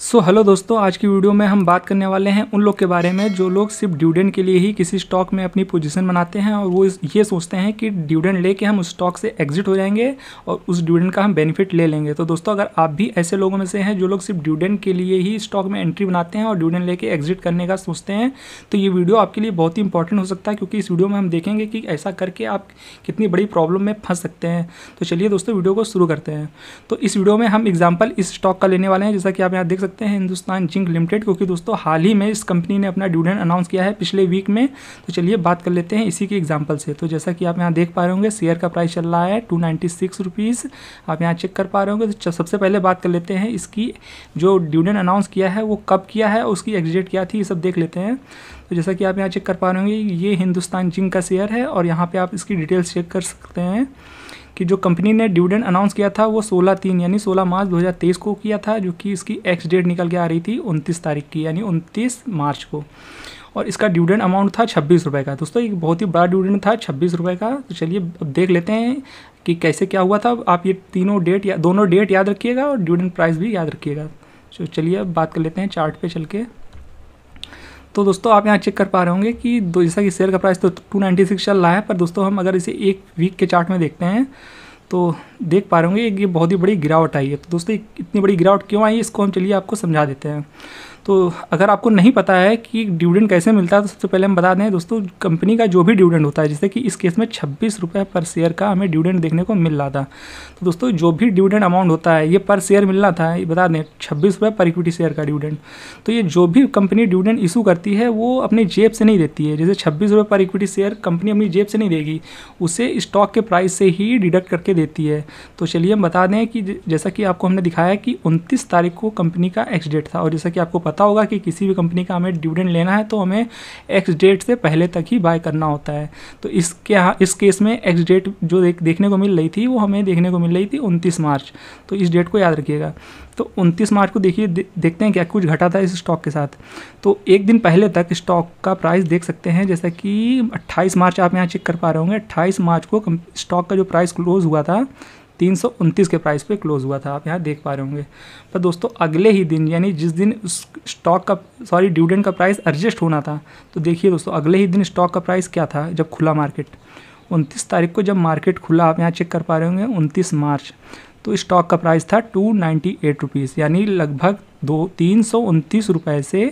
सो so, hello दोस्तों आज की वीडियो में हम बात करने वाले हैं उन लोग के बारे में जो लोग सिर्फ ड्यूडेंट के लिए ही किसी स्टॉक में अपनी पोजीशन बनाते हैं और वो ये सोचते हैं कि ड्यूडेंट लेके हम उस स्टॉक से एग्जिट हो जाएंगे और उस ड्यूडेंट का हम बेनिफिट ले लेंगे तो दोस्तों अगर आप भी ऐसे लोगों में से हैं जो लोग सिर्फ ड्यूडेंट के लिए ही स्टॉक में एंट्री बनाते हैं और ड्यूडेंट लेके एग्जिट करने का सोचते हैं तो ये वीडियो आपके लिए बहुत ही इंपॉर्टेंट हो सकता है क्योंकि इस वीडियो में हम देखेंगे कि ऐसा करके आप कितनी बड़ी प्रॉब्लम में फंस सकते हैं तो चलिए दोस्तों वीडियो को शुरू करते हैं तो इस वीडियो में हम एग्जाम्पल इस स्टॉक का लेने वाले हैं जैसा कि आप यहाँ देख सकते हैं हिंदुस्तान जिंक लिमिटेड क्योंकि दोस्तों हाल ही में इस कंपनी ने अपना डिविडेंड अनाउंस किया है पिछले वीक में तो चलिए बात कर लेते हैं इसी के एग्जाम्पल से तो जैसा कि आप यहाँ देख पा रहे होंगे शेयर का प्राइस चल रहा है टू नाइन्टी सिक्स रुपीज़ आप यहाँ चेक कर पा रहे होंगे तो सबसे पहले बात कर लेते हैं इसकी जो डिविडेंड अनाउंस किया है वो कब किया है उसकी एग्जिट क्या थी ये सब देख लेते हैं तो जैसा कि आप यहाँ चेक कर पा रहे होंगे ये हिंदुस्तान जिंक का शेयर है और यहाँ पर आप इसकी डिटेल्स चेक कर सकते हैं कि जो कंपनी ने डिविडेंड अनाउंस किया था वो सोलह तीन यानी सोलह मार्च 2023 को किया था जो कि इसकी एक्स डेट निकल के आ रही थी उनतीस तारीख की यानी उनतीस मार्च को और इसका डिविडेंड अमाउंट था छब्बीस रुपये का दोस्तों एक बहुत ही बड़ा डिविडेंड था छब्बीस रुपये का तो चलिए अब देख लेते हैं कि कैसे क्या हुआ था आप ये तीनों डेट या दोनों डेट याद रखिएगा और डिविडेंड प्राइस भी याद रखिएगा तो चलिए अब बात कर लेते हैं चार्ट पे चल के तो दोस्तों आप यहाँ चेक कर पा रहे होंगे कि जैसा कि शेयर का प्राइस तो 296 चल रहा है पर दोस्तों हम अगर इसे एक वीक के चार्ट में देखते हैं तो देख पा रहे होंगे ये बहुत ही बड़ी गिरावट आई है तो दोस्तों इतनी बड़ी गिरावट क्यों आई है इसको हम चलिए आपको समझा देते हैं तो अगर आपको नहीं पता है कि डिविडेंड कैसे मिलता है तो सबसे पहले हम बता दें दोस्तों कंपनी का जो भी डिविडेंड होता है जैसे कि इस केस में छब्बीस रुपये पर शेयर का हमें डिविडेंड देखने को मिल रहा था तो दोस्तों जो भी डिविडेंड अमाउंट होता है ये पर शेयर मिलना था ये बता दें छब्बीस रुपये पर इक्विटी शेयर का डिविडेंड तो ये जो भी कंपनी डिविडेंड इशू करती है वो अपनी जेब से नहीं देती है जैसे छब्बीस रुपये पर इक्विटी शेयर कंपनी अपनी जेब से नहीं देगी उसे स्टॉक के प्राइस से ही डिडक्ट करके देती है तो चलिए हम बता दें कि जैसा कि आपको हमने दिखाया कि उनतीस तारीख को कंपनी का एक्स डेट था और जैसा कि आपको पता होगा कि किसी भी कंपनी का हमें डिविडेंड लेना है तो हमें एक्स डेट से पहले तक ही बाय करना होता है तो इसके इस केस में एक्स डेट जो देख, देखने को मिल रही थी वो हमें देखने को मिल रही थी उनतीस मार्च तो इस डेट को याद रखिएगा तो 29 मार्च को देखिए दे, देखते हैं क्या कुछ घटा था इस स्टॉक के साथ तो एक दिन पहले तक स्टॉक का प्राइस देख सकते हैं जैसा कि 28 मार्च आप यहाँ चेक कर पा रहे होंगे 28 मार्च को स्टॉक का जो प्राइस क्लोज हुआ था तीन के प्राइस पे क्लोज़ हुआ था आप यहाँ देख पा रहे होंगे पर दोस्तों अगले ही दिन यानी जिस दिन उस स्टॉक का सॉरी डिविडेंड का प्राइस एडजस्ट होना था तो देखिए दोस्तों अगले ही दिन स्टॉक का प्राइस क्या था जब खुला मार्केट उनतीस तारीख को जब मार्केट खुला आप यहाँ चेक कर पा रहे होंगे उनतीस मार्च तो स्टॉक का प्राइस था टू नाइन्टी एट रुपीज़ यानी लगभग दो तीन सौ उनतीस से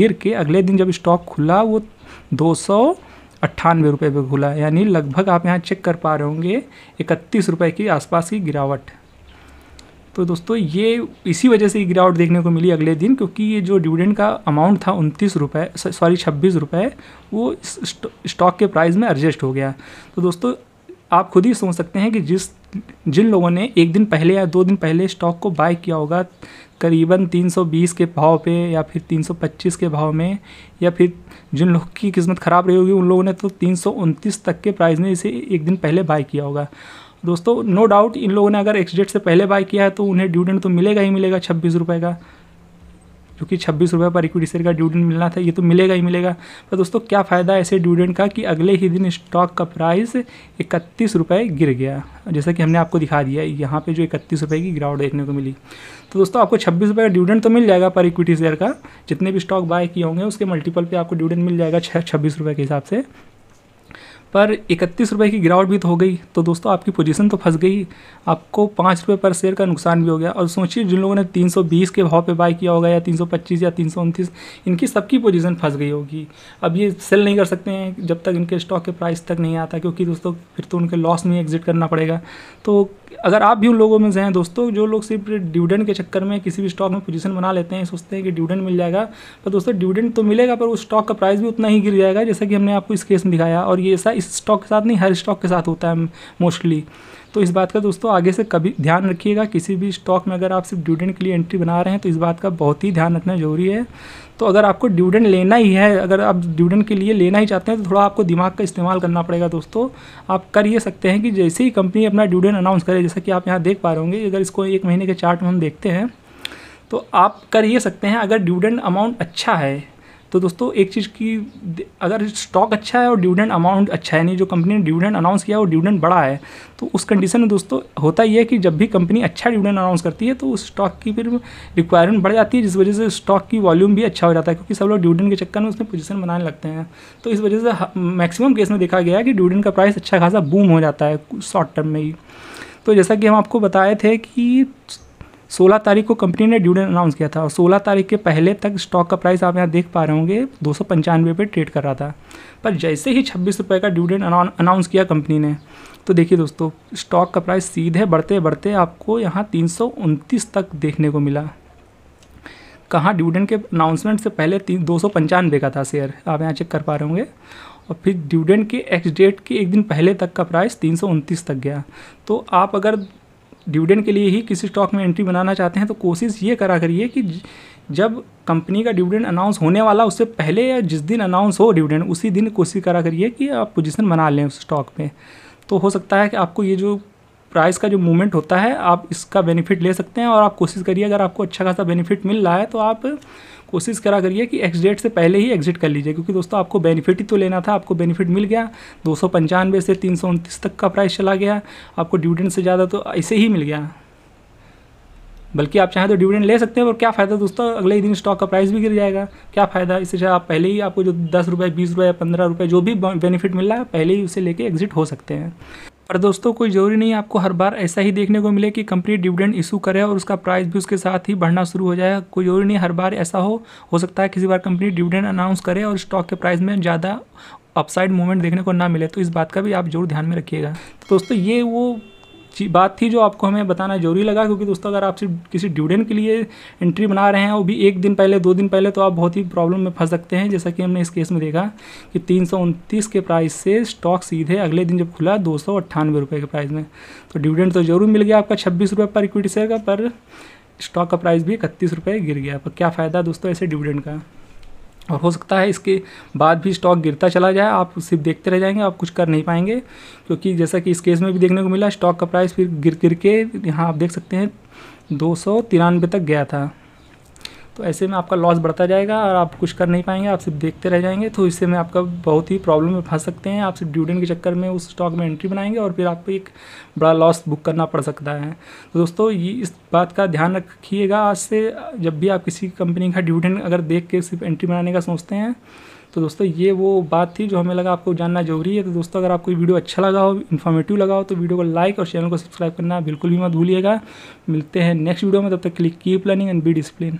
गिर के अगले दिन जब स्टॉक खुला वो दो सौ अट्ठानवे रुपये पर खुला है यानी लगभग आप यहाँ चेक कर पा रहे होंगे इकतीस रुपये के आसपास की गिरावट तो दोस्तों ये इसी वजह से ये गिरावट देखने को मिली अगले दिन क्योंकि ये जो डिविडेंड का अमाउंट था उनतीस रुपये सॉरी छब्बीस रुपये वो स्टॉक के प्राइस में एडजस्ट हो गया तो दोस्तों आप खुद ही सोच सकते हैं कि जिस जिन लोगों ने एक दिन पहले या दो दिन पहले स्टॉक को बाय किया होगा करीबन 320 के भाव पे या फिर 325 के भाव में या फिर जिन लोग की किस्मत ख़राब रही होगी उन लोगों ने तो तीन तक के प्राइस में इसे एक दिन पहले बाय किया होगा दोस्तों नो डाउट इन लोगों ने अगर एक्सडेट से पहले बाय किया है तो उन्हें डिविडेंड तो मिलेगा ही मिलेगा छब्बीस रुपये का क्योंकि छब्बीस रुपये पर इक्विटी शेयर का डिविडेंड मिलना था ये तो मिलेगा ही मिलेगा पर दोस्तों क्या फ़ायदा है ऐसे डिविडेंड का कि अगले ही दिन स्टॉक का प्राइस इकतीस रुपये गिर गया जैसा कि हमने आपको दिखा दिया यहाँ पे जो इकतीस रुपये की गिरावट देखने को मिली तो दोस्तों आपको छब्बीस रुपये का डिविडेंड तो मिल जाएगा पर इक्विटी शेयर का जितने भी स्टॉक बाय किए होंगे उसके मल्टीपल पर आपको डिविडेंड मिल जाएगा छब्बीस रुपये के हिसाब से पर इकतीस रुपये की गिरावट भी तो हो गई तो दोस्तों आपकी पोजीशन तो फंस गई आपको पाँच रुपये पर शेयर का नुकसान भी हो गया और सोचिए जिन लोगों ने 320 के भाव पे बाय किया होगा या 325 या तीन इनकी सबकी पोजीशन फंस गई होगी अब ये सेल नहीं कर सकते हैं जब तक इनके स्टॉक के प्राइस तक नहीं आता क्योंकि दोस्तों फिर तो उनके लॉस में एग्जिट करना पड़ेगा तो अगर आप भी उन लोगों में से हैं दोस्तों जो लोग सिर्फ डिविडेंड के चक्कर में किसी भी स्टॉक में पोजीशन बना लेते हैं सोचते हैं कि डिविडेंड मिल जाएगा पर दोस्तों डिविडेंड तो मिलेगा पर उस स्टॉक का प्राइस भी उतना ही गिर जाएगा जैसा कि हमने आपको इस केस में दिखाया और ये ऐसा इस स्टॉक के साथ नहीं हर स्टॉक के साथ होता है मोस्टली तो इस बात का दोस्तों आगे से कभी ध्यान रखिएगा किसी भी स्टॉक में अगर आप सिर्फ ड्यूडेंट के लिए एंट्री बना रहे हैं तो इस बात का बहुत ही ध्यान रखना जरूरी है तो अगर आपको ड्यूडेंट लेना ही है अगर आप ड्यूडेंट के लिए लेना ही चाहते हैं तो थोड़ा आपको दिमाग का इस्तेमाल करना पड़ेगा दोस्तों आप कर ये सकते हैं कि जैसे ही कंपनी अपना ड्यूडेंट अनाउंस करे जैसा कि आप यहाँ देख पा रहे होंगे अगर इसको एक महीने के चार्ट में हम देखते हैं तो आप कर ये सकते हैं अगर ड्यूडेंट अमाउंट अच्छा है तो दोस्तों एक चीज़ की अगर स्टॉक अच्छा है और डिविडेंड अमाउंट अच्छा है नहीं जो कंपनी ने डिविडेंड अनाउंस किया है और डिविडेंड बड़ा है तो उस कंडीशन में दोस्तों होता ही है कि जब भी कंपनी अच्छा डिविडेंड अनाउंस करती है तो उस स्टॉक की फिर रिक्वायरमेंट बढ़ जाती है जिस वजह से स्टॉक की वॉल्यूम भी अच्छा हो जाता है क्योंकि सब लोग डिविडेंड के चक्कर में उसमें पोजिशन बनाने लगते हैं तो इस वजह से मैक्सिमम केस में देखा गया है कि डिविडेंड का प्राइस अच्छा खासा बूम हो जाता है शॉर्ट टर्म में ही तो जैसा कि हम आपको बताए थे कि 16 तारीख को कंपनी ने ड्यूडेंट अनाउंस किया था और 16 तारीख के पहले तक स्टॉक का प्राइस आप यहाँ देख पा रहे होंगे दो सौ पे ट्रेड कर रहा था पर जैसे ही छब्बीस रुपये का ड्यूडेंट अनाउंस किया कंपनी ने तो देखिए दोस्तों स्टॉक का प्राइस सीधे बढ़ते बढ़ते आपको यहाँ तीन तक देखने को मिला कहाँ ड्यूडेंट के अनाउंसमेंट से पहले तीन दो सौ पंचानवे का था शेयर आप यहाँ चेक कर पा रहे होंगे और फिर ड्यूडेंट के एक्स डेट के एक दिन पहले तक का प्राइस तीन सौ उनतीस तक गया तो आप अगर डिविडेंड के लिए ही किसी स्टॉक में एंट्री बनाना चाहते हैं तो कोशिश ये करा करिए कि जब कंपनी का डिविडेंड अनाउंस होने वाला उससे पहले या जिस दिन अनाउंस हो डिविडेंड उसी दिन कोशिश करा करिए कि आप पोजीशन बना लें उस स्टॉक में तो हो सकता है कि आपको ये जो प्राइस का जो मूवमेंट होता है आप इसका बेनिफिट ले सकते हैं और आप कोशिश करिए अगर आपको अच्छा खासा बेनिफिट मिल रहा है तो आप कोशिश करा करिए कि एक्स डेट से पहले ही एग्जिट कर लीजिए क्योंकि दोस्तों आपको बेनिफिट ही तो लेना था आपको बेनिफिट मिल गया दो से तीन तक का प्राइस चला गया आपको डिविडेंट से ज़्यादा तो ऐसे ही मिल गया बल्कि आप चाहें तो डिविडेंड ले सकते हैं और क्या फ़ायदा दोस्तों अगले ही दिन स्टॉक का प्राइस भी गिर जाएगा क्या फ़ायदा इससे आप पहले ही आपको जो दस रुपये बीस रुपये पंद्रह रुपये जो भी बेनिफिट मिल रहा है पहले ही उसे लेके एग्जिट हो सकते हैं पर दोस्तों कोई ज़रूरी नहीं आपको हर बार ऐसा ही देखने को मिले कि कंपनी डिविडेंड इशू करे और उसका प्राइस भी उसके साथ ही बढ़ना शुरू हो जाए कोई ज़रूरी नहीं हर बार ऐसा हो हो सकता है किसी बार कंपनी डिविडेंड अनाउंस करे और स्टॉक के प्राइस में ज़्यादा अपसाइड मूवमेंट देखने को ना मिले तो इस बात का भी आप जरूर ध्यान में रखिएगा तो दोस्तों ये वो बात थी जो आपको हमें बताना जरूरी लगा क्योंकि दोस्तों अगर आप सिर्फ किसी ड्यूडेंट के लिए एंट्री बना रहे हैं वो भी एक दिन पहले दो दिन पहले तो आप बहुत ही प्रॉब्लम में फंस सकते हैं जैसा कि हमने इस केस में देखा कि तीन के प्राइस से स्टॉक सीधे अगले दिन जब खुला दो सौ के प्राइस में तो ड्यूडेंट तो जरूर मिल गया आपका छब्बीस पर इक्विटी शेयर का पर स्टॉक का प्राइस भी इकतीस रुपये गिर गया पर तो क्या फ़ायदा दोस्तों ऐसे डिविडेंड का और हो सकता है इसके बाद भी स्टॉक गिरता चला जाए आप सिर्फ देखते रह जाएंगे आप कुछ कर नहीं पाएंगे क्योंकि जैसा कि इस केस में भी देखने को मिला स्टॉक का प्राइस फिर गिर गिर के यहाँ आप देख सकते हैं दो सौ तक गया था तो ऐसे में आपका लॉस बढ़ता जाएगा और आप कुछ कर नहीं पाएंगे आप सिर्फ देखते रह जाएंगे तो इससे में आपका बहुत ही प्रॉब्लम में फंस सकते हैं आप सिर्फ ड्यूडेंट के चक्कर में उस स्टॉक में एंट्री बनाएंगे और फिर आपको एक बड़ा लॉस बुक करना पड़ सकता है तो दोस्तों ये इस बात का ध्यान रखिएगा आज से जब भी आप किसी कंपनी का ड्यूडेंट अगर देख के सिर्फ एंट्री बनाने का सोचते हैं तो दोस्तों ये वो बात थी जो हमें लगा आपको जानना जरूरी है तो दोस्तों अगर आपको वीडियो अच्छा लगा हो इन्फॉर्मेटिव लगा हो तो वीडियो को लाइक और चैनल को सब्सक्राइब करना बिल्कुल भी मत भूलिएगा मिलते हैं नेक्स्ट वीडियो में तब तक click keep learning and be discipline